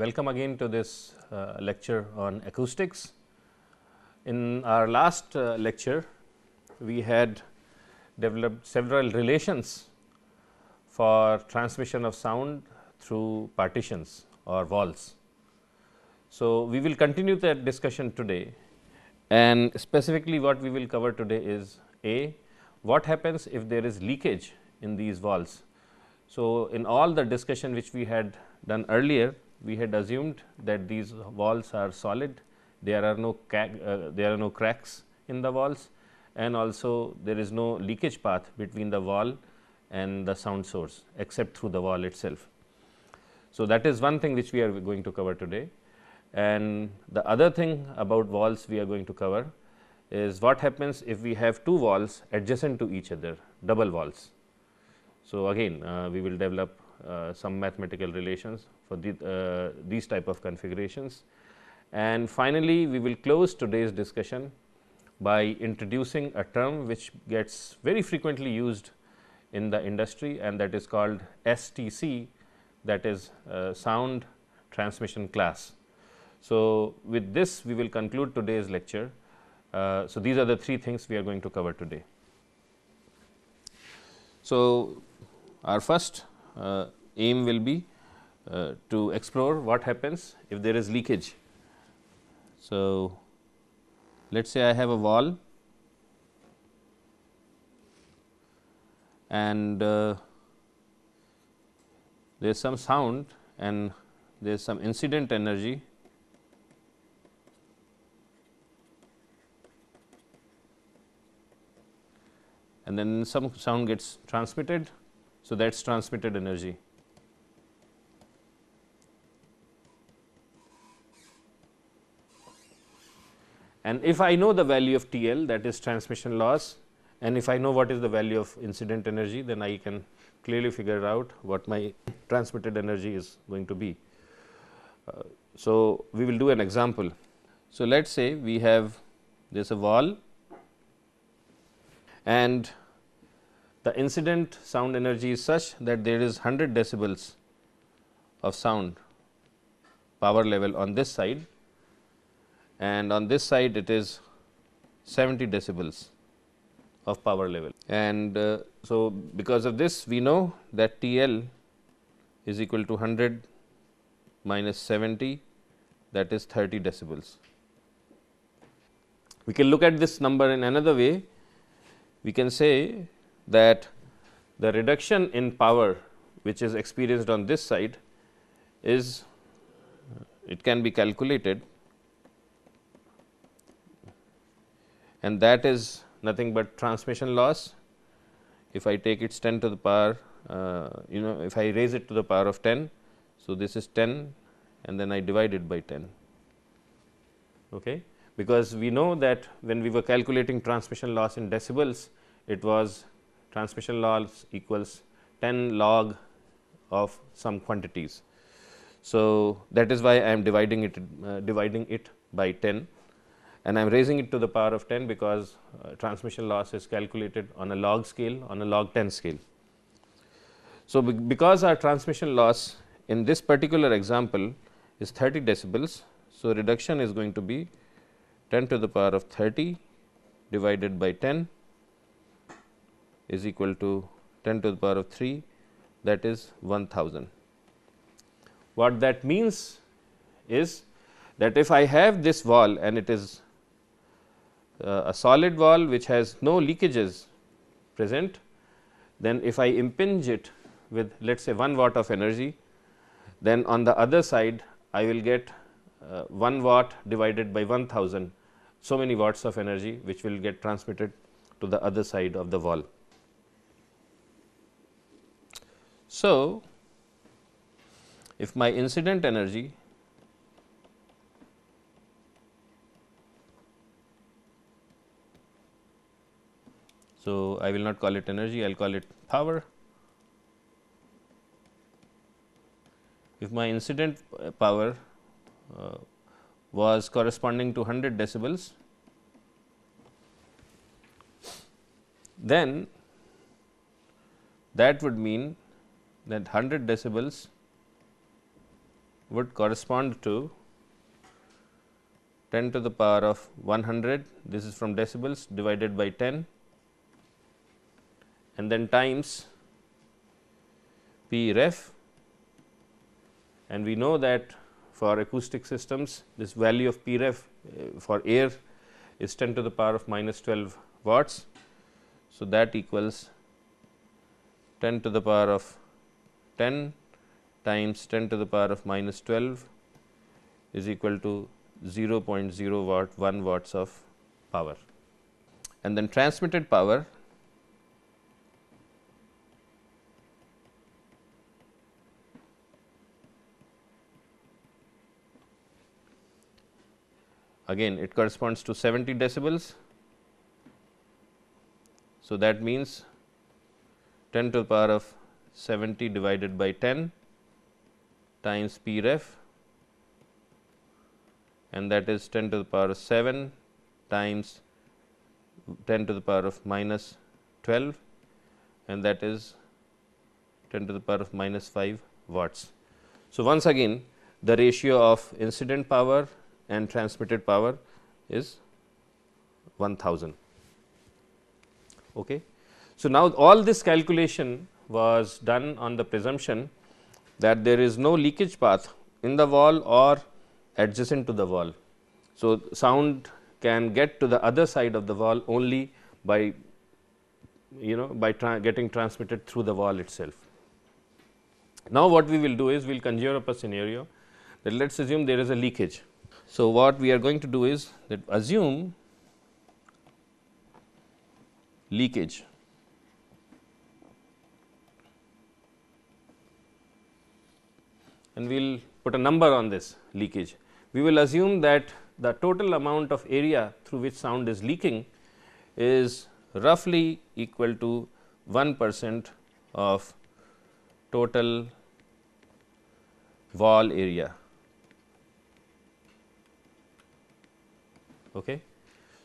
Welcome again to this uh, lecture on acoustics. In our last uh, lecture, we had developed several relations for transmission of sound through partitions or walls. So, we will continue that discussion today and specifically what we will cover today is A, what happens if there is leakage in these walls. So, in all the discussion which we had done earlier, we had assumed that these walls are solid, there are no uh, there are no cracks in the walls and also there is no leakage path between the wall and the sound source except through the wall itself. So, that is one thing which we are going to cover today and the other thing about walls we are going to cover is what happens if we have two walls adjacent to each other double walls. So, again uh, we will develop uh, some mathematical relations for the, uh, these type of configurations. And finally, we will close today's discussion by introducing a term which gets very frequently used in the industry and that is called STC that is uh, sound transmission class. So, with this we will conclude today's lecture. Uh, so, these are the three things we are going to cover today. So, our first uh, aim will be uh, to explore what happens if there is leakage. So, let us say I have a wall and uh, there is some sound and there is some incident energy and then some sound gets transmitted. So, that is transmitted energy. And if I know the value of TL that is transmission loss and if I know what is the value of incident energy then I can clearly figure out what my transmitted energy is going to be. Uh, so, we will do an example. So, let us say we have this a wall and the incident sound energy is such that there is 100 decibels of sound power level on this side and on this side it is 70 decibels of power level. And uh, so, because of this we know that T L is equal to 100 minus 70 that is 30 decibels. We can look at this number in another way. We can say that the reduction in power which is experienced on this side is it can be calculated and that is nothing but transmission loss. If I take its 10 to the power, uh, you know, if I raise it to the power of 10. So, this is 10 and then I divide it by 10, okay. because we know that when we were calculating transmission loss in decibels, it was transmission loss equals 10 log of some quantities. So, that is why I am dividing it uh, dividing it by 10 and I am raising it to the power of 10 because uh, transmission loss is calculated on a log scale on a log 10 scale. So, be because our transmission loss in this particular example is 30 decibels. So, reduction is going to be 10 to the power of 30 divided by 10 is equal to 10 to the power of 3 that is 1000. What that means is that if I have this wall and it is uh, a solid wall which has no leakages present, then if I impinge it with let us say 1 watt of energy, then on the other side I will get uh, 1 watt divided by 1000, so many watts of energy which will get transmitted to the other side of the wall. So, if my incident energy So, I will not call it energy, I will call it power. If my incident uh, power uh, was corresponding to 100 decibels, then that would mean that 100 decibels would correspond to 10 to the power of 100, this is from decibels divided by 10 and then times P ref and we know that for acoustic systems this value of P ref uh, for air is 10 to the power of minus 12 watts. So, that equals 10 to the power of 10 times 10 to the power of minus 12 is equal to 0.0 watt 1 watts of power. And then transmitted power again it corresponds to 70 decibels. So, that means 10 to the power of 70 divided by 10 times P ref and that is 10 to the power of 7 times 10 to the power of minus 12 and that is 10 to the power of minus 5 watts. So, once again the ratio of incident power and transmitted power is 1000. Okay. So, now all this calculation was done on the presumption that there is no leakage path in the wall or adjacent to the wall. So, sound can get to the other side of the wall only by you know by tra getting transmitted through the wall itself. Now, what we will do is we will conjure up a scenario that let us assume there is a leakage so, what we are going to do is that assume leakage and we will put a number on this leakage. We will assume that the total amount of area through which sound is leaking is roughly equal to 1 percent of total wall area. Okay.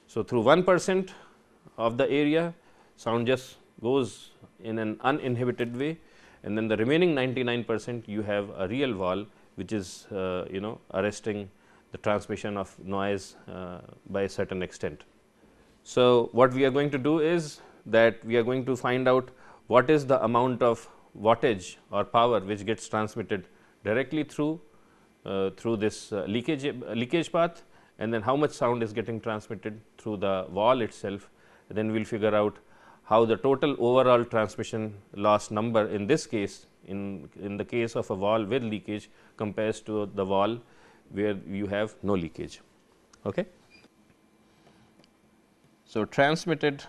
So, through 1 percent of the area sound just goes in an uninhibited way and then the remaining 99 percent you have a real wall which is uh, you know arresting the transmission of noise uh, by a certain extent. So, what we are going to do is that we are going to find out what is the amount of wattage or power which gets transmitted directly through uh, through this uh, leakage uh, leakage path and then how much sound is getting transmitted through the wall itself. Then we will figure out how the total overall transmission loss number in this case in, in the case of a wall with leakage compares to the wall where you have no leakage. Okay. So, transmitted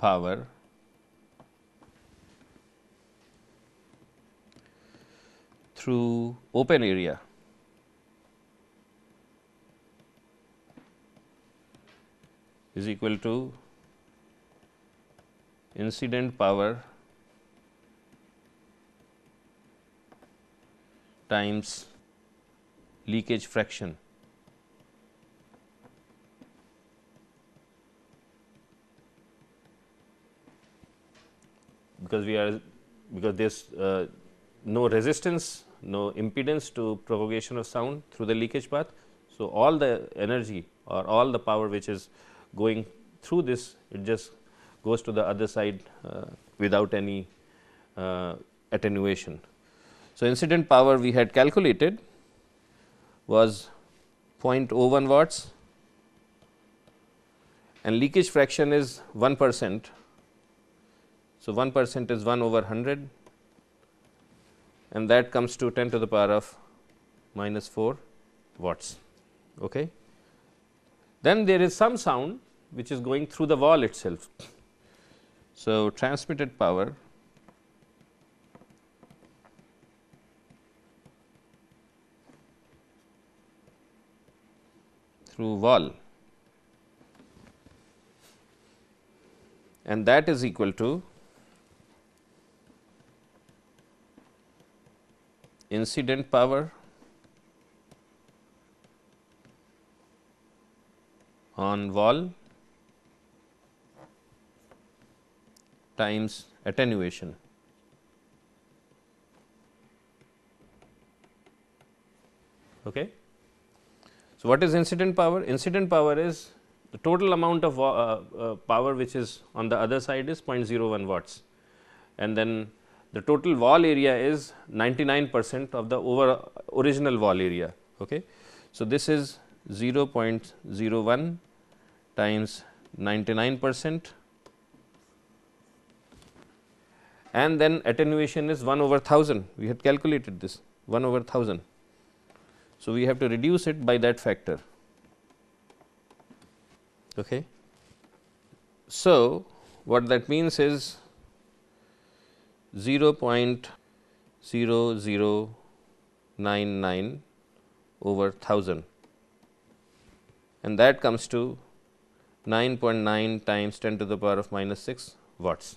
power through open area. is equal to incident power times leakage fraction. because we are because there is uh, no resistance no impedance to propagation of sound through the leakage path. So, all the energy or all the power which is going through this it just goes to the other side uh, without any uh, attenuation. So, incident power we had calculated was 0.01 watts and leakage fraction is 1 percent. So, 1 percent is 1 over 100 and that comes to 10 to the power of minus 4 watts. Okay. Then there is some sound which is going through the wall itself. So, transmitted power through wall and that is equal to incident power on wall times attenuation. Okay. So, what is incident power? Incident power is the total amount of uh, uh, power which is on the other side is 0.01 watts and then the total wall area is 99 percent of the over original wall area. Okay. So, this is 0.01 times 99 percent and then attenuation is 1 over 1000 we had calculated this 1 over 1000. So, we have to reduce it by that factor. Okay. So, what that means is 0.0099 over 1000 and that comes to 9.9 times 10 to the power of minus 6 watts.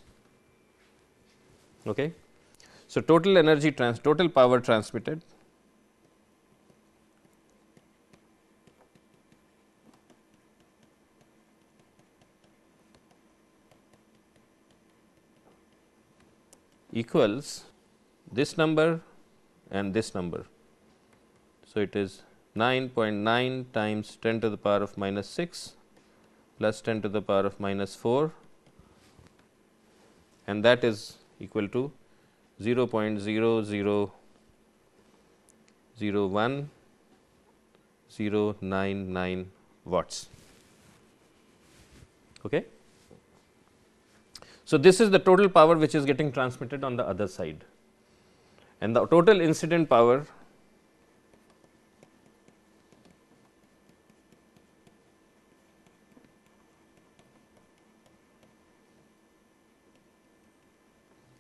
Okay. So, total energy trans total power transmitted equals this number and this number. So, it is 9.9 times 10 to the power of minus 6 plus 10 to the power of minus 4 and that is equal to 0 0.0001099 watts. Okay. So, this is the total power which is getting transmitted on the other side and the total incident power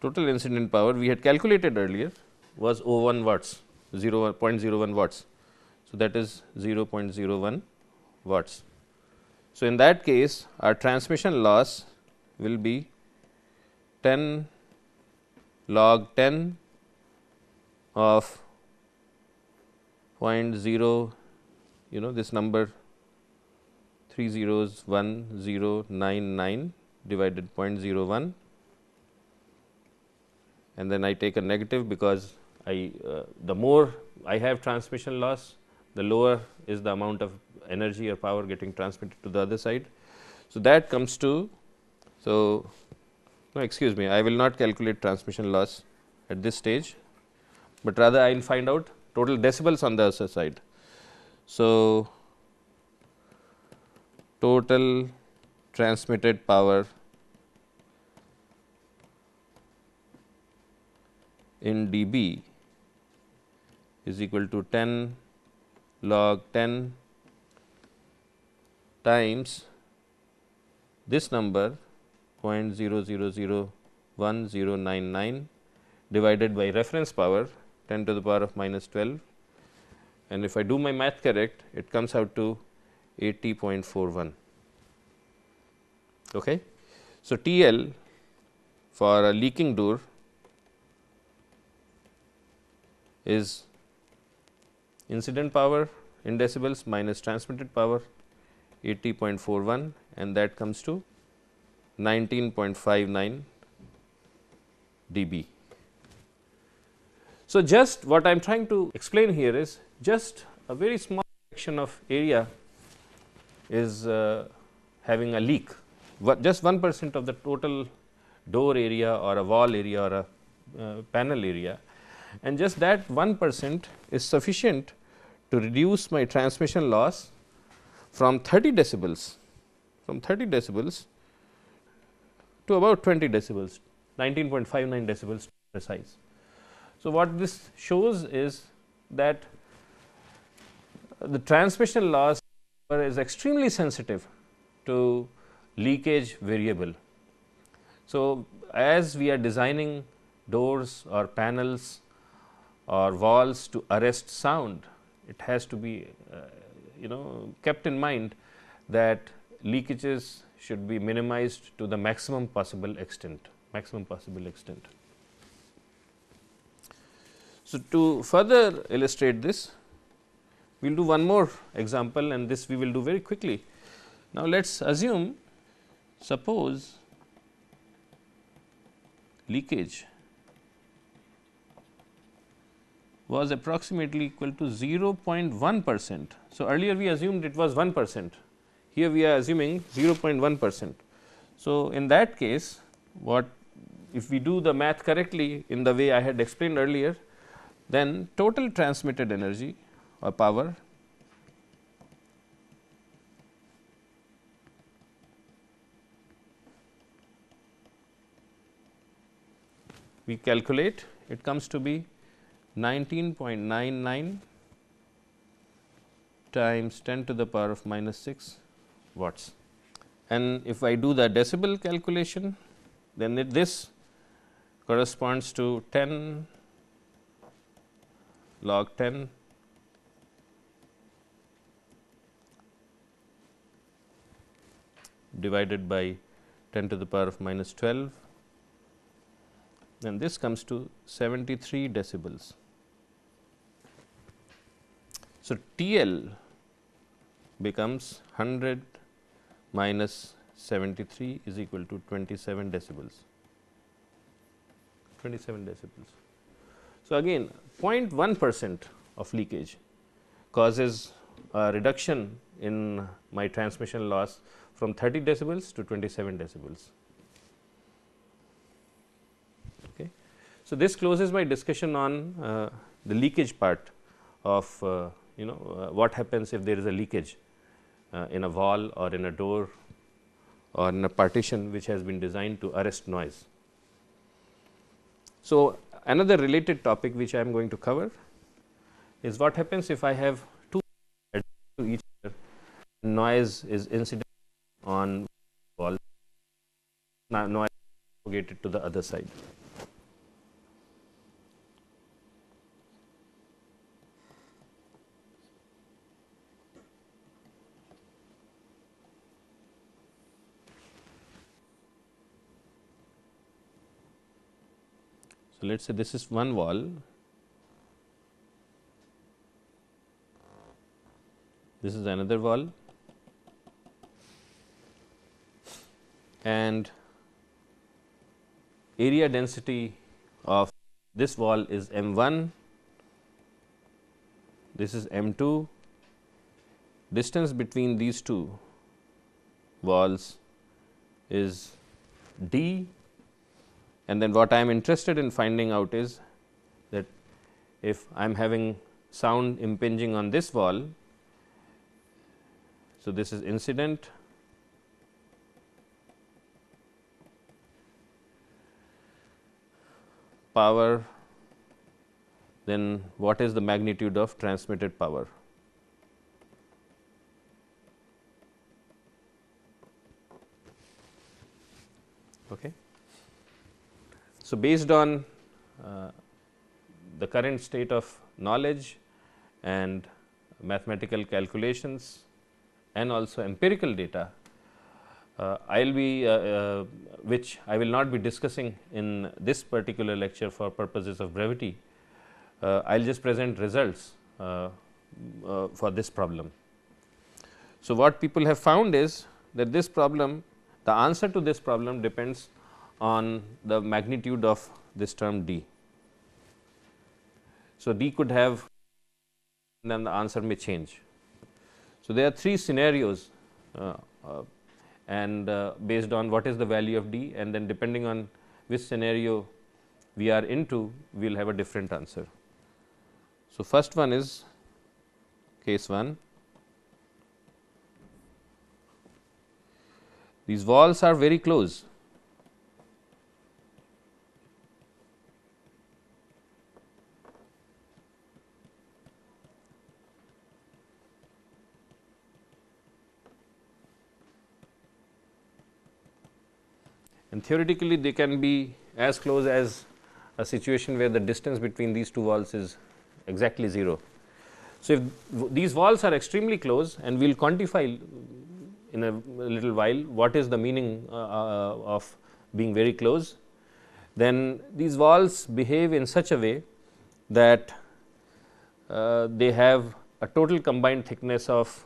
total incident power we had calculated earlier was 01 watts 0 0.01 watts. So, that is 0 0.01 watts. So, in that case our transmission loss will be 10 log 10 of 0.0 you know this number 3 zeros 1 0 9 9 divided 0.01 and then I take a negative because I uh, the more I have transmission loss the lower is the amount of energy or power getting transmitted to the other side. So, that comes to so no excuse me I will not calculate transmission loss at this stage, but rather I will find out total decibels on the other side. So, total transmitted power in dB is equal to 10 log 10 times this number 0.0001099 divided by reference power 10 to the power of minus 12 and if I do my math correct it comes out to 80.41. Okay. So, TL for a leaking door is incident power in decibels minus transmitted power 80.41 and that comes to 19.59 dB. So, just what I am trying to explain here is just a very small section of area is uh, having a leak, what just 1 percent of the total door area or a wall area or a uh, panel area and just that 1 percent is sufficient to reduce my transmission loss from 30 decibels from 30 decibels to about 20 decibels, 19.59 decibels precise. So, what this shows is that the transmission loss is extremely sensitive to leakage variable. So, as we are designing doors or panels or walls to arrest sound, it has to be uh, you know kept in mind that leakages should be minimized to the maximum possible extent, maximum possible extent. So, to further illustrate this, we will do one more example and this we will do very quickly. Now, let us assume suppose leakage was approximately equal to 0.1 percent. So, earlier we assumed it was 1 percent here we are assuming 0.1 percent. So, in that case what if we do the math correctly in the way I had explained earlier, then total transmitted energy or power we calculate it comes to be 19.99 times 10 to the power of minus 6 watts. And if I do the decibel calculation, then it, this corresponds to 10 log 10 divided by 10 to the power of minus 12 and this comes to 73 decibels. So, T L becomes 100 minus 73 is equal to 27 decibels, 27 decibels. So, again 0.1 percent of leakage causes a reduction in my transmission loss from 30 decibels to 27 decibels. Okay. So, this closes my discussion on uh, the leakage part of uh, you know uh, what happens if there is a leakage uh, in a wall or in a door or in a partition which has been designed to arrest noise. So, another related topic which I am going to cover is what happens if I have two to each other noise is incident on wall noise propagated to the other side. let us say this is one wall, this is another wall and area density of this wall is M 1, this is M 2, distance between these two walls is d and then what I am interested in finding out is that if I am having sound impinging on this wall. So, this is incident power then what is the magnitude of transmitted power. Okay. So, based on uh, the current state of knowledge and mathematical calculations and also empirical data, uh, I will be uh, uh, which I will not be discussing in this particular lecture for purposes of brevity. I uh, will just present results uh, for this problem. So, what people have found is that this problem the answer to this problem depends on the magnitude of this term d. So, d could have and then the answer may change. So, there are three scenarios uh, uh, and uh, based on what is the value of d and then depending on which scenario we are into, we will have a different answer. So, first one is case 1. These walls are very close And theoretically, they can be as close as a situation where the distance between these two walls is exactly 0. So, if these walls are extremely close and we will quantify in a little while what is the meaning uh, uh, of being very close, then these walls behave in such a way that uh, they have a total combined thickness of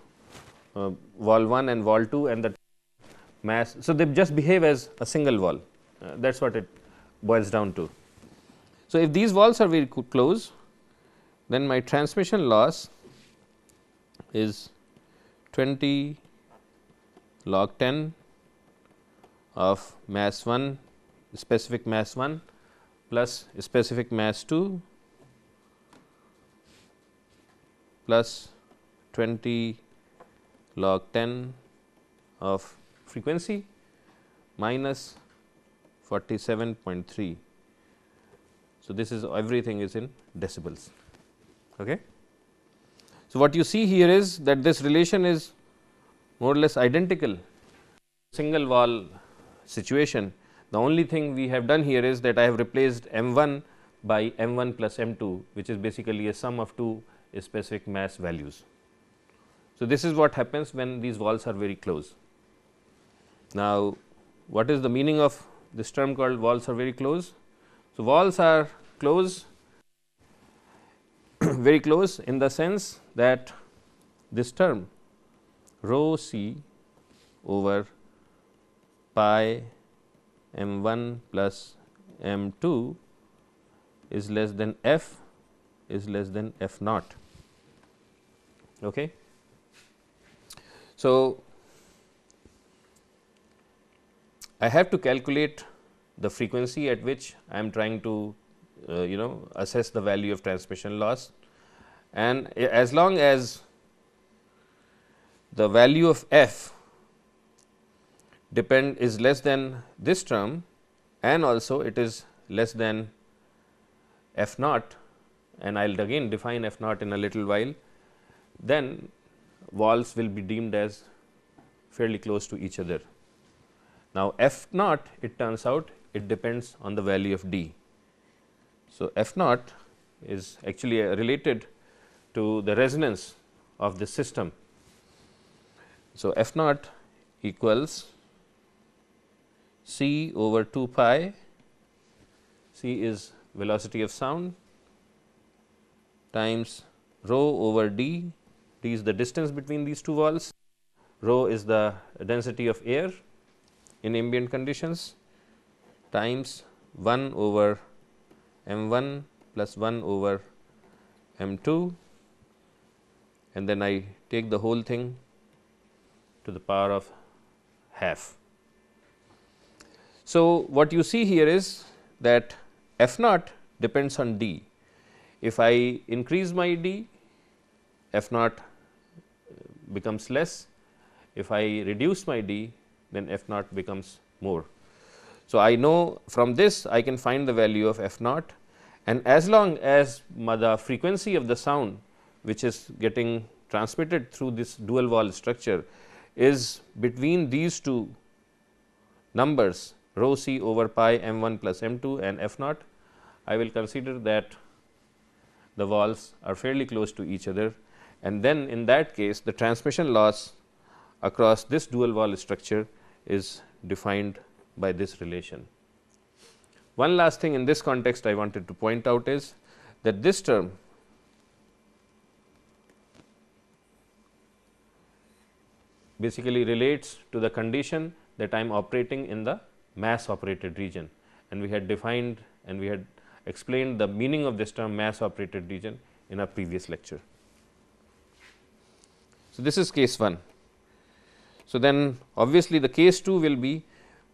uh, wall 1 and wall 2 and the mass. So, they just behave as a single wall uh, that is what it boils down to. So, if these walls are very close then my transmission loss is 20 log 10 of mass 1 specific mass 1 plus specific mass 2 plus 20 log 10 of frequency minus 47.3. So, this is everything is in decibels. Okay. So, what you see here is that this relation is more or less identical single wall situation. The only thing we have done here is that I have replaced M 1 by M 1 plus M 2 which is basically a sum of two specific mass values. So, this is what happens when these walls are very close. Now, what is the meaning of this term called walls are very close? So, walls are close very close in the sense that this term rho c over pi m 1 plus m 2 is less than f is less than f naught. Okay. So, I have to calculate the frequency at which I am trying to uh, you know assess the value of transmission loss and as long as the value of f depend is less than this term and also it is less than f naught and I will again define f naught in a little while then walls will be deemed as fairly close to each other. Now, f naught it turns out it depends on the value of d. So, f naught is actually uh, related to the resonance of the system. So, f naught equals c over 2 pi, c is velocity of sound times rho over d, d is the distance between these two walls, rho is the density of air in ambient conditions times 1 over m 1 plus 1 over m 2 and then I take the whole thing to the power of half. So, what you see here is that f naught depends on d. If I increase my d, f naught becomes less. If I reduce my d, then f naught becomes more. So, I know from this I can find the value of f naught and as long as the frequency of the sound which is getting transmitted through this dual wall structure is between these two numbers rho c over pi m 1 plus m 2 and f naught, I will consider that the walls are fairly close to each other and then in that case the transmission loss across this dual wall structure is defined by this relation. One last thing in this context I wanted to point out is that this term basically relates to the condition that I am operating in the mass operated region and we had defined and we had explained the meaning of this term mass operated region in our previous lecture. So, this is case 1. So, then obviously, the case 2 will be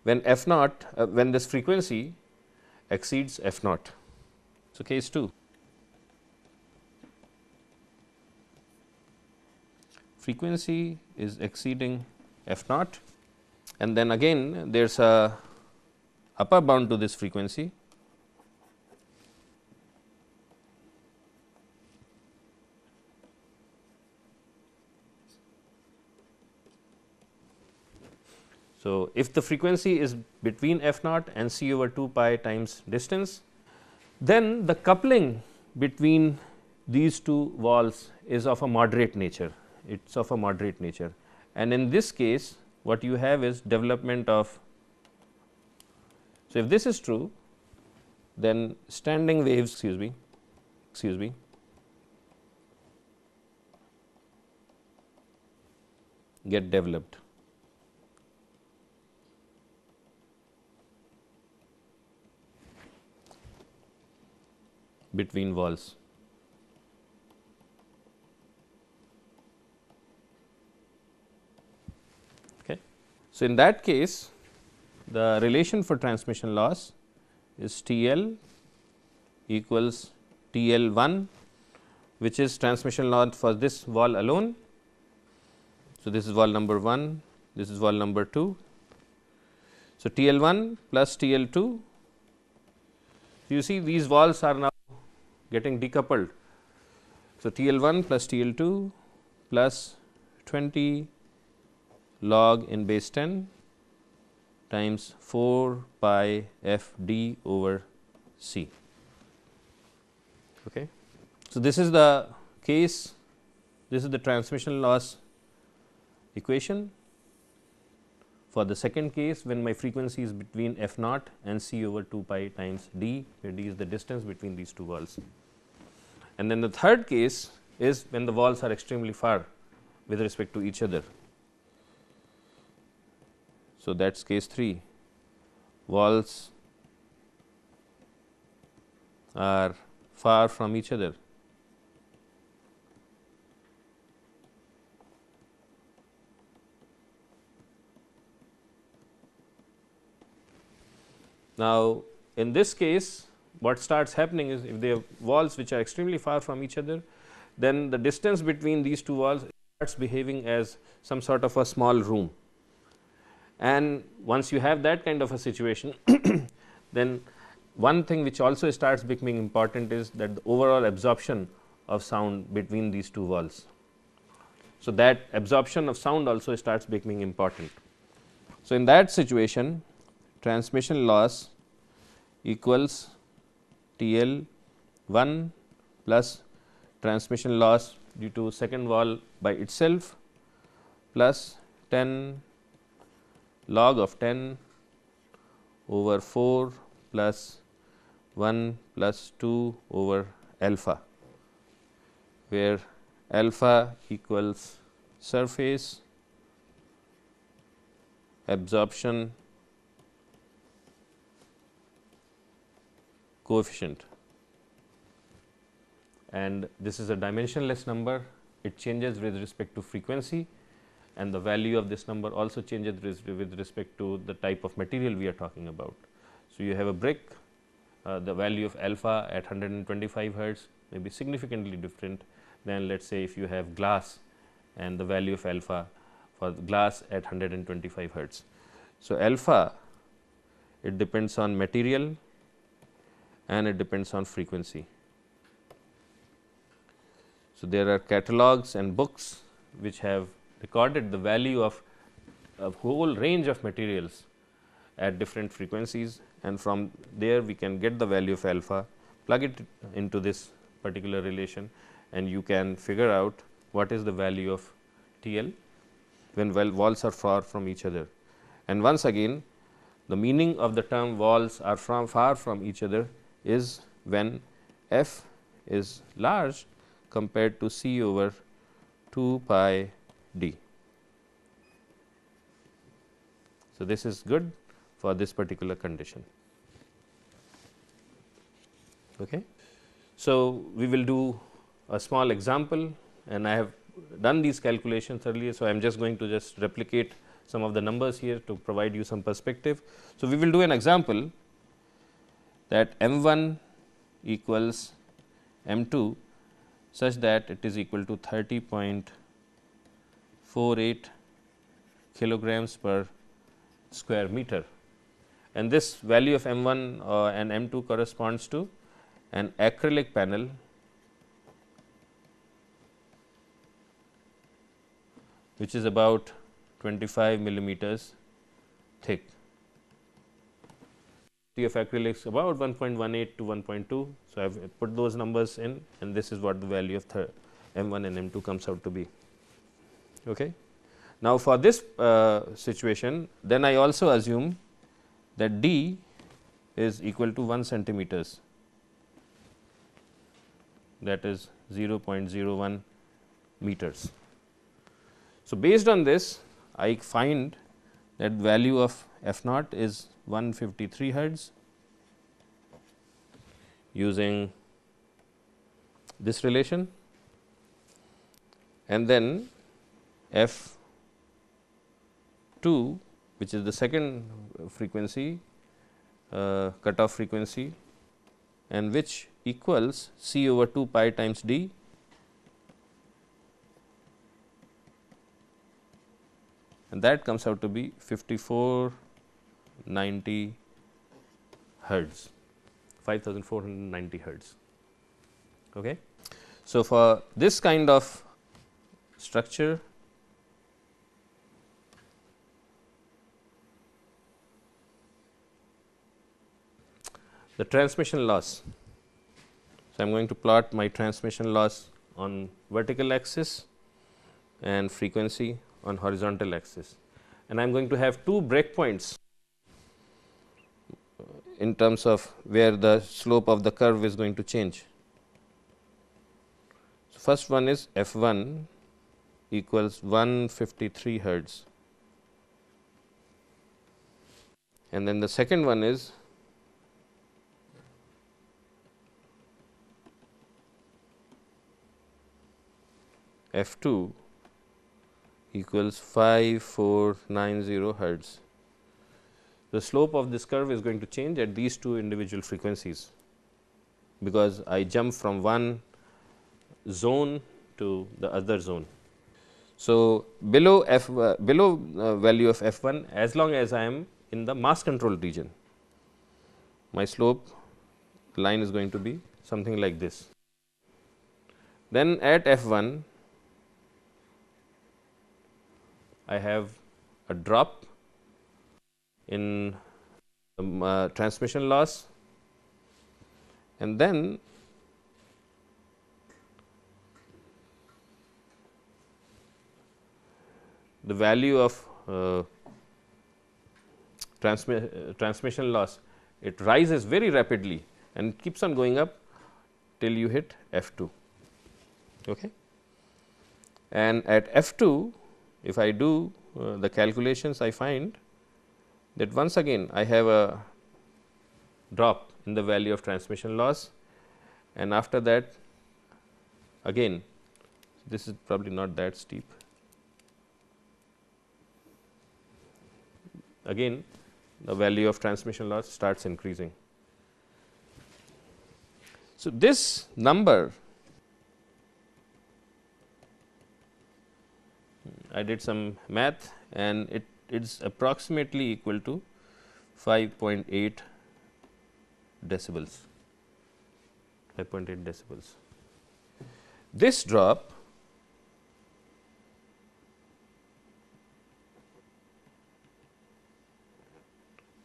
when f naught uh, when this frequency exceeds f naught. So, case 2 frequency is exceeding f naught and then again there is a upper bound to this frequency So, if the frequency is between f naught and c over 2 pi times distance, then the coupling between these two walls is of a moderate nature, it is of a moderate nature. And in this case, what you have is development of. So, if this is true, then standing waves, excuse me, excuse me, get developed. between walls. Okay. So, in that case the relation for transmission loss is T L equals T L 1 which is transmission loss for this wall alone. So, this is wall number 1, this is wall number 2. So, T L 1 plus T L 2 you see these walls are now getting decoupled. So, T L 1 plus T L 2 plus 20 log in base 10 times 4 pi f d over c. Okay. So, this is the case, this is the transmission loss equation for the second case when my frequency is between f naught and c over 2 pi times d, where d is the distance between these two walls. And then the third case is when the walls are extremely far with respect to each other. So, that is case 3 walls are far from each other. Now, in this case what starts happening is if they have walls which are extremely far from each other, then the distance between these two walls starts behaving as some sort of a small room. And once you have that kind of a situation, then one thing which also starts becoming important is that the overall absorption of sound between these two walls. So, that absorption of sound also starts becoming important. So, in that situation transmission loss equals T L 1 plus transmission loss due to second wall by itself plus 10 log of 10 over 4 plus 1 plus 2 over alpha, where alpha equals surface absorption coefficient and this is a dimensionless number it changes with respect to frequency and the value of this number also changes with respect to the type of material we are talking about. So, you have a brick uh, the value of alpha at 125 hertz may be significantly different than let us say if you have glass and the value of alpha for glass at 125 hertz. So, alpha it depends on material and it depends on frequency. So, there are catalogs and books which have recorded the value of a whole range of materials at different frequencies and from there we can get the value of alpha, plug it into this particular relation and you can figure out what is the value of T L when walls are far from each other. And once again the meaning of the term walls are from far from each other is when f is large compared to c over 2 pi d. So, this is good for this particular condition. Okay. So, we will do a small example and I have done these calculations earlier. So, I am just going to just replicate some of the numbers here to provide you some perspective. So, we will do an example that m 1 equals m 2 such that it is equal to 30.48 kilograms per square meter. And this value of m 1 uh, and m 2 corresponds to an acrylic panel which is about 25 millimeters thick. T of acrylics about 1.18 to 1.2. So, I have put those numbers in and this is what the value of M 1 and M 2 comes out to be. Okay. Now, for this uh, situation then I also assume that D is equal to 1 centimeters that is 0.01 meters. So, based on this I find that value of f naught is 153 hertz using this relation and then f 2 which is the second frequency uh, cutoff frequency and which equals c over 2 pi times d and that comes out to be 54 90 hertz 5490 hertz. Okay. So, for this kind of structure the transmission loss. So, I am going to plot my transmission loss on vertical axis and frequency on horizontal axis and I am going to have two breakpoints in terms of where the slope of the curve is going to change. So, first one is f 1 equals 153 hertz and then the second one is f 2 equals 5490 hertz the slope of this curve is going to change at these two individual frequencies, because I jump from one zone to the other zone. So, below f uh, below uh, value of f 1 as long as I am in the mass control region, my slope line is going to be something like this. Then at f 1 I have a drop in um, uh, transmission loss and then the value of uh, transmi uh, transmission loss it rises very rapidly and keeps on going up till you hit F 2. Okay. And at F 2 if I do uh, the calculations I find that once again I have a drop in the value of transmission loss and after that again this is probably not that steep. Again the value of transmission loss starts increasing. So, this number I did some math and it it is approximately equal to 5.8 decibels, 5.8 decibels. This drop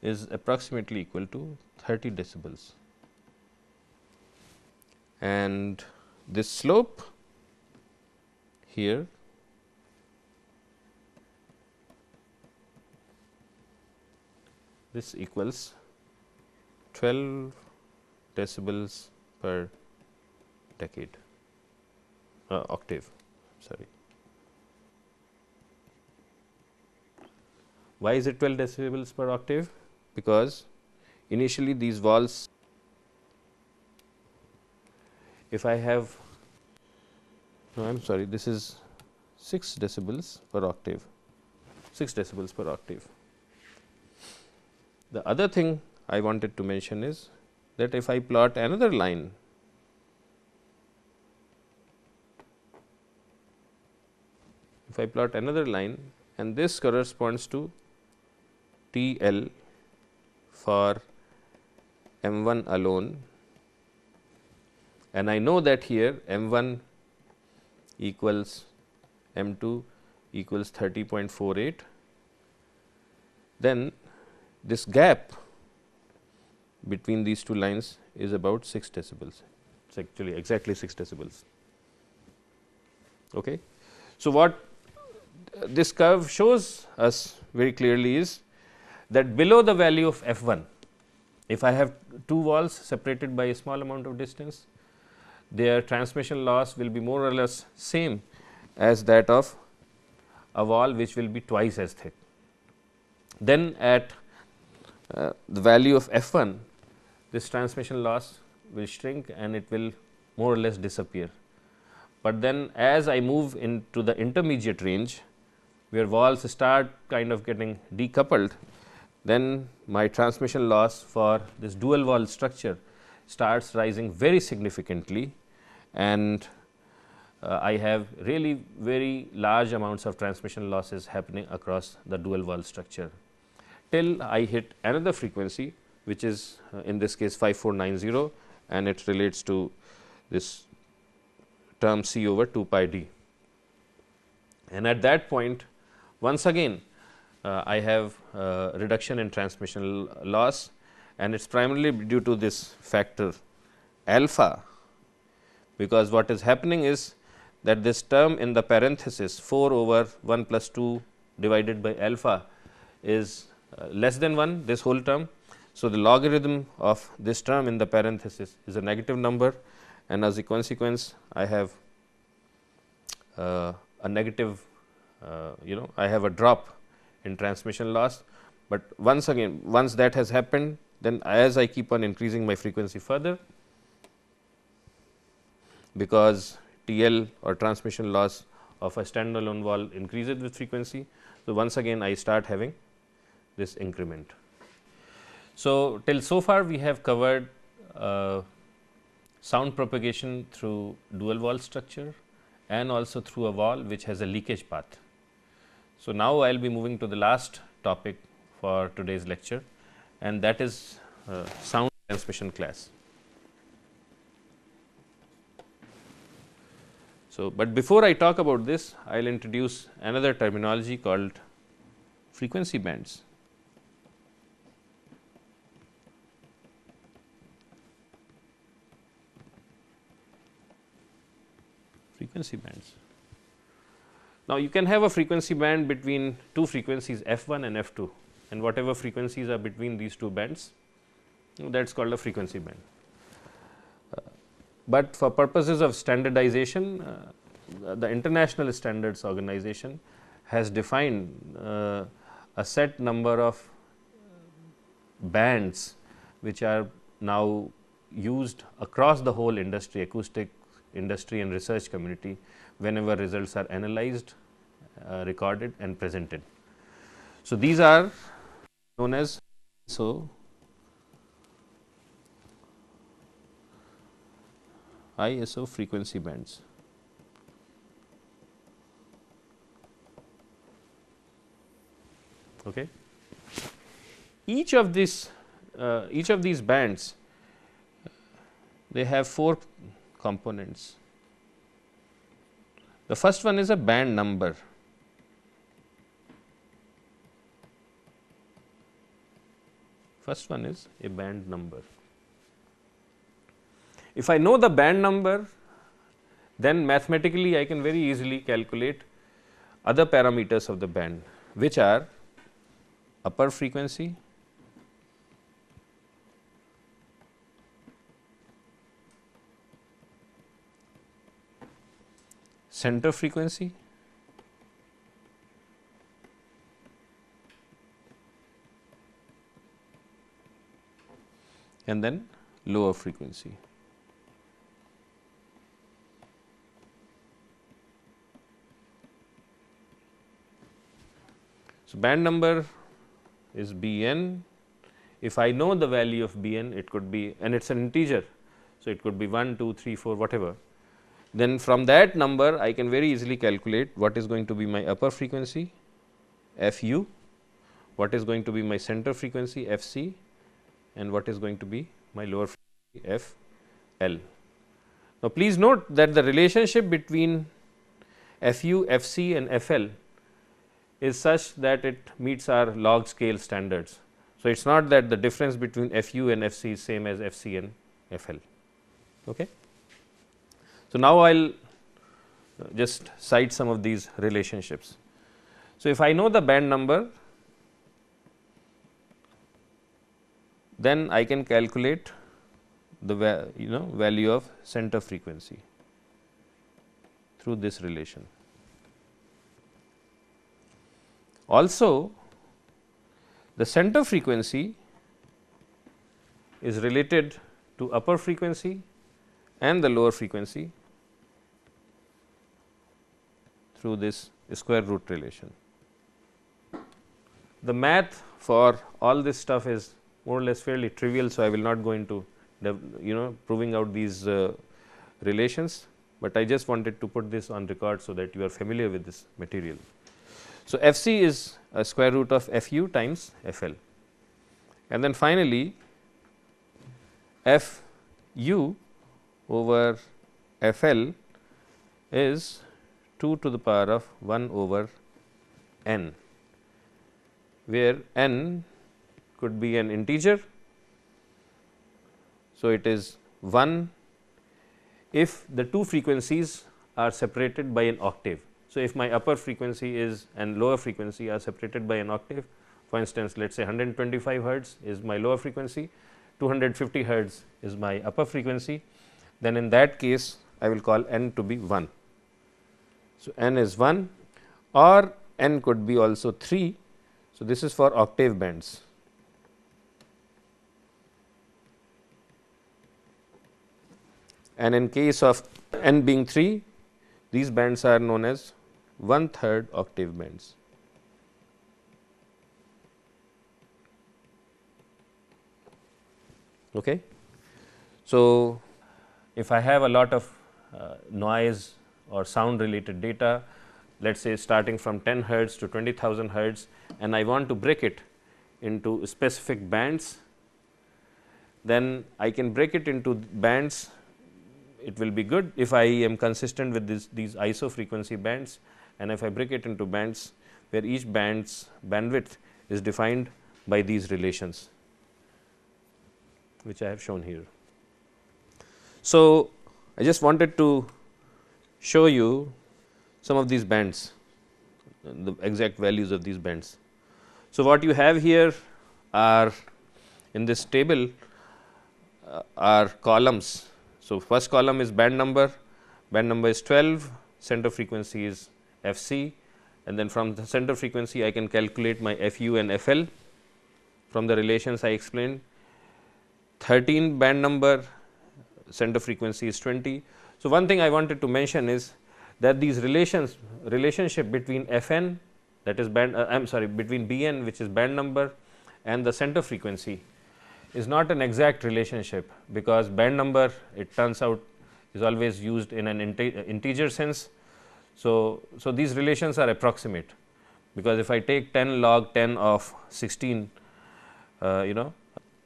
is approximately equal to 30 decibels and this slope here this equals 12 decibels per decade uh, octave sorry. Why is it 12 decibels per octave? Because initially these walls if I have no I am sorry this is 6 decibels per octave 6 decibels per octave the other thing I wanted to mention is that if I plot another line if I plot another line and this corresponds to T L for M 1 alone and I know that here M 1 equals M 2 equals 30.48 then this gap between these two lines is about 6 decibels it is actually exactly 6 decibels. Okay. So, what this curve shows us very clearly is that below the value of f 1 if I have two walls separated by a small amount of distance their transmission loss will be more or less same as that of a wall which will be twice as thick. Then at uh, the value of f 1 this transmission loss will shrink and it will more or less disappear. But then as I move into the intermediate range where walls start kind of getting decoupled then my transmission loss for this dual wall structure starts rising very significantly and uh, I have really very large amounts of transmission losses happening across the dual wall structure till I hit another frequency which is uh, in this case 5490 and it relates to this term c over 2 pi d. And at that point once again uh, I have uh, reduction in transmission loss and it is primarily due to this factor alpha because what is happening is that this term in the parenthesis 4 over 1 plus 2 divided by alpha is uh, less than 1 this whole term. So, the logarithm of this term in the parenthesis is a negative number and as a consequence I have uh, a negative uh, you know I have a drop in transmission loss, but once again once that has happened then as I keep on increasing my frequency further because TL or transmission loss of a standalone wall increases with frequency. So, once again I start having this increment. So, till so far we have covered uh, sound propagation through dual wall structure and also through a wall which has a leakage path. So, now I will be moving to the last topic for today's lecture and that is uh, sound transmission class. So, but before I talk about this, I will introduce another terminology called frequency bands. frequency bands. Now, you can have a frequency band between two frequencies f 1 and f 2 and whatever frequencies are between these two bands that is called a frequency band. but for purposes of standardization, uh, the International Standards Organization has defined uh, a set number of bands which are now used across the whole industry acoustic industry and research community whenever results are analyzed, uh, recorded and presented. So, these are known as so ISO frequency bands. Okay. Each of this uh, each of these bands they have four components. The first one is a band number. First one is a band number. If I know the band number, then mathematically I can very easily calculate other parameters of the band, which are upper frequency, center frequency and then lower frequency. So, band number is B n. If I know the value of B n, it could be and it is an integer. So, it could be 1, 2, 3, 4, whatever then from that number I can very easily calculate what is going to be my upper frequency f u, what is going to be my center frequency f c and what is going to be my lower frequency f l. Now, please note that the relationship between f u, f c and f l is such that it meets our log scale standards. So, it is not that the difference between f u and f c is same as f c and f l. Okay. So, now I will just cite some of these relationships. So, if I know the band number, then I can calculate the you know value of center frequency through this relation. Also, the center frequency is related to upper frequency and the lower frequency through this square root relation. The math for all this stuff is more or less fairly trivial. So, I will not go into you know proving out these uh, relations, but I just wanted to put this on record so that you are familiar with this material. So, f c is a square root of f u times f l and then finally, f u over f l is 2 to the power of 1 over n, where n could be an integer. So, it is 1 if the two frequencies are separated by an octave. So, if my upper frequency is and lower frequency are separated by an octave, for instance, let us say 125 hertz is my lower frequency, 250 hertz is my upper frequency, then in that case I will call n to be 1. So, n is 1 or n could be also 3. So, this is for octave bands. And in case of n being 3, these bands are known as one third octave bands. Okay. So, if I have a lot of uh, noise or sound related data let us say starting from 10 hertz to 20,000 hertz and I want to break it into specific bands, then I can break it into bands it will be good if I am consistent with this, these ISO frequency bands and if I break it into bands where each band's bandwidth is defined by these relations which I have shown here. So, I just wanted to show you some of these bands, the exact values of these bands. So, what you have here are in this table uh, are columns. So, first column is band number, band number is 12, center frequency is f c and then from the center frequency I can calculate my f u and f l from the relations I explained. 13 band number center frequency is 20. So, one thing I wanted to mention is that these relations relationship between Fn that is band uh, I am sorry between Bn which is band number and the center frequency is not an exact relationship because band number it turns out is always used in an integer sense. So, so these relations are approximate because if I take 10 log 10 of 16 uh, you know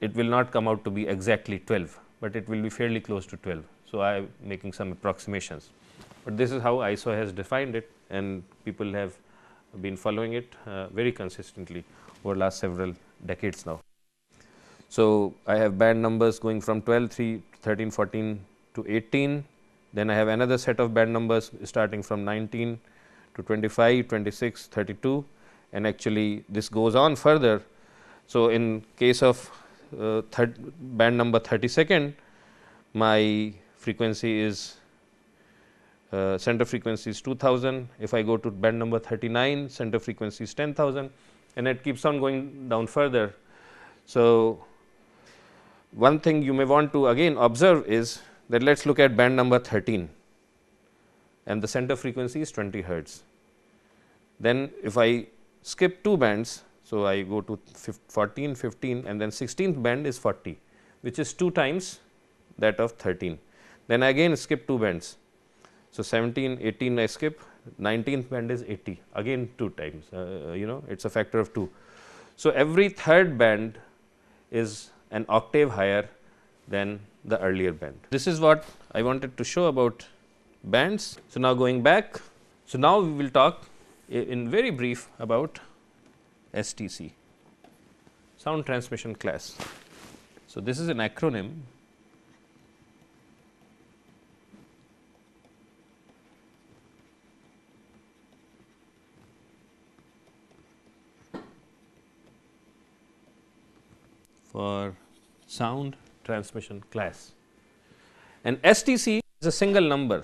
it will not come out to be exactly 12, but it will be fairly close to 12. So, I am making some approximations, but this is how ISO has defined it and people have been following it uh, very consistently over last several decades now. So, I have band numbers going from 12, 3, 13, 14 to 18, then I have another set of band numbers starting from 19 to 25, 26, 32 and actually this goes on further. So, in case of uh, band number 32nd, my frequency is uh, center frequency is 2000. If I go to band number 39, center frequency is 10,000 and it keeps on going down further. So, one thing you may want to again observe is that let us look at band number 13 and the center frequency is 20 hertz. Then if I skip two bands, so I go to 14, 15 and then 16th band is 40 which is 2 times that of 13. Then again skip two bands. So, 17, 18 I skip, 19th band is 80, again 2 times, uh, uh you know, it is a factor of 2. So, every third band is an octave higher than the earlier band. This is what I wanted to show about bands. So, now going back, so now we will talk in very brief about STC, sound transmission class. So, this is an acronym for sound transmission class. And STC is a single number.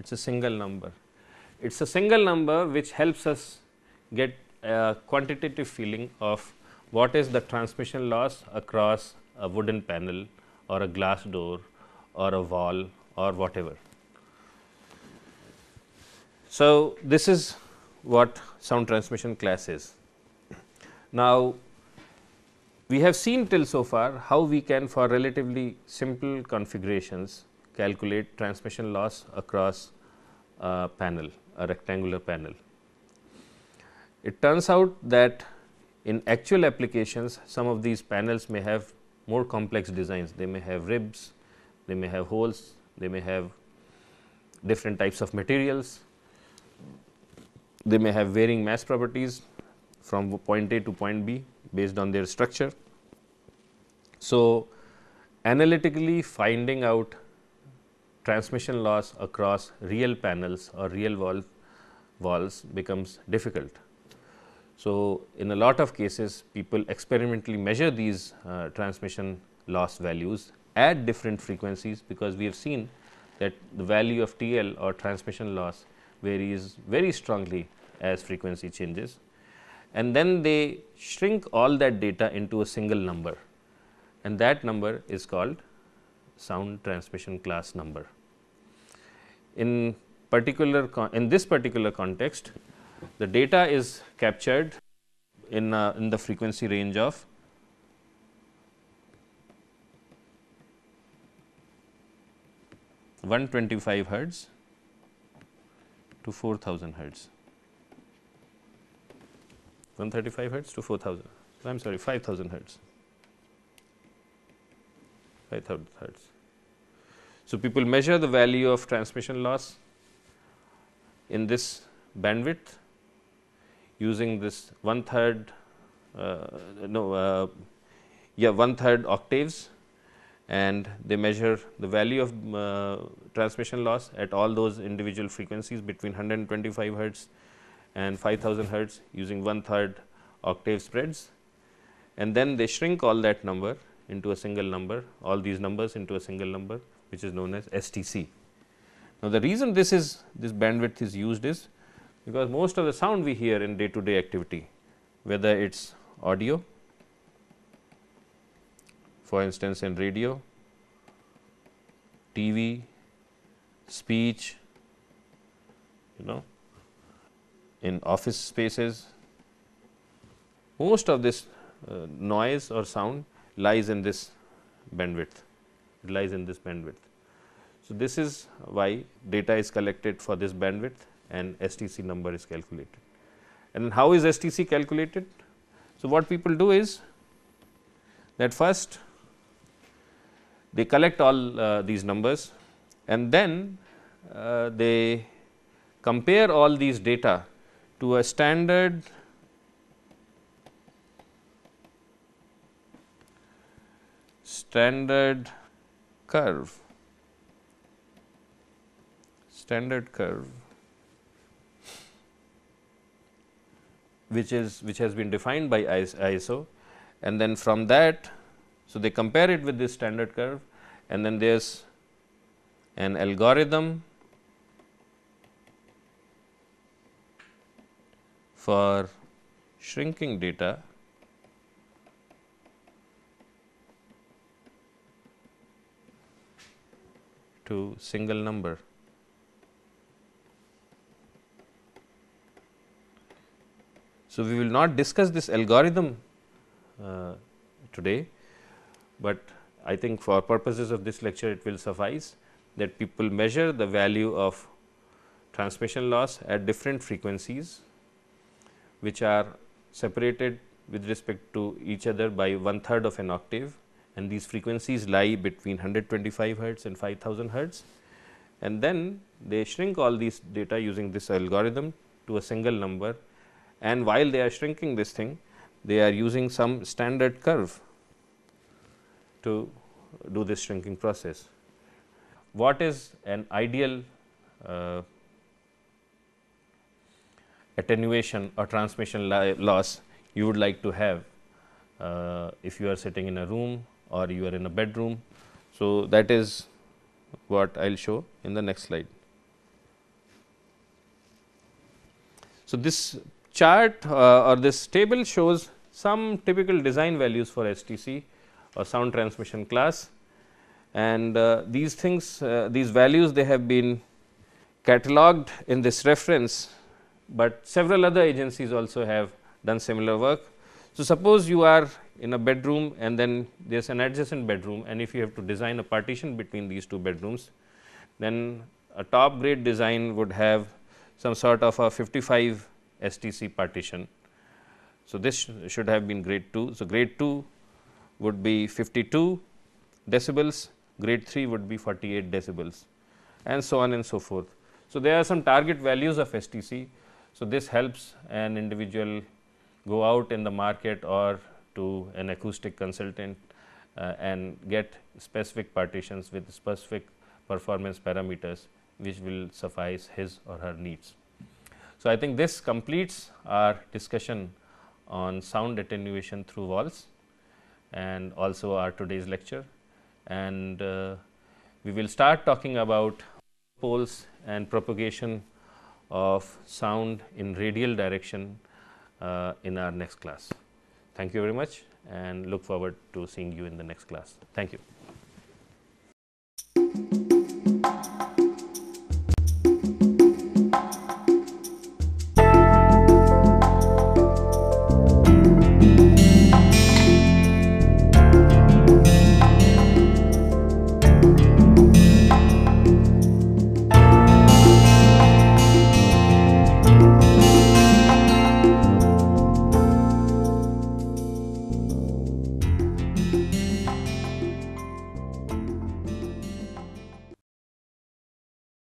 It is a single number. It is a single number which helps us get a quantitative feeling of what is the transmission loss across a wooden panel or a glass door or a wall or whatever. So, this is what sound transmission class is. Now, we have seen till so far how we can for relatively simple configurations calculate transmission loss across a panel, a rectangular panel. It turns out that in actual applications, some of these panels may have more complex designs. They may have ribs, they may have holes, they may have different types of materials. They may have varying mass properties from point A to point B based on their structure. So, analytically finding out transmission loss across real panels or real valve walls becomes difficult. So, in a lot of cases people experimentally measure these uh, transmission loss values at different frequencies because we have seen that the value of TL or transmission loss varies very strongly as frequency changes and then they shrink all that data into a single number and that number is called sound transmission class number. In particular in this particular context the data is captured in, uh, in the frequency range of 125 hertz to 4000 hertz. 135 hertz to 4000, I am sorry 5000 hertz, 5000 hertz. So, people measure the value of transmission loss in this bandwidth using this one third uh, no uh, yeah one third octaves and they measure the value of uh, transmission loss at all those individual frequencies between 125 hertz and 5000 hertz using one third octave spreads. And then they shrink all that number into a single number, all these numbers into a single number which is known as STC. Now, the reason this is this bandwidth is used is because most of the sound we hear in day to day activity, whether it is audio for instance in radio, TV, speech, you know, in office spaces. Most of this uh, noise or sound lies in this bandwidth, it lies in this bandwidth. So, this is why data is collected for this bandwidth and STC number is calculated. And how is STC calculated? So, what people do is that first they collect all uh, these numbers and then uh, they compare all these data to a standard standard curve standard curve which is which has been defined by ISO and then from that so, they compare it with this standard curve and then there is an algorithm for shrinking data to single number. So, we will not discuss this algorithm uh, today, but I think for purposes of this lecture it will suffice that people measure the value of transmission loss at different frequencies which are separated with respect to each other by one third of an octave and these frequencies lie between 125 hertz and 5000 hertz and then they shrink all these data using this algorithm to a single number and while they are shrinking this thing they are using some standard curve to do this shrinking process. What is an ideal uh, attenuation or transmission loss you would like to have uh, if you are sitting in a room or you are in a bedroom. So, that is what I will show in the next slide. So, this chart uh, or this table shows some typical design values for STC or sound transmission class and uh, these things uh, these values they have been cataloged in this reference, but several other agencies also have done similar work. So, suppose you are in a bedroom and then there is an adjacent bedroom and if you have to design a partition between these two bedrooms, then a top grade design would have some sort of a 55 STC partition. So, this sh should have been grade 2. So, grade 2 would be 52 decibels, grade 3 would be 48 decibels and so on and so forth. So, there are some target values of STC. So, this helps an individual go out in the market or to an acoustic consultant uh, and get specific partitions with specific performance parameters which will suffice his or her needs. So, I think this completes our discussion on sound attenuation through walls and also our today's lecture. And uh, we will start talking about poles and propagation of sound in radial direction uh, in our next class. Thank you very much and look forward to seeing you in the next class. Thank you.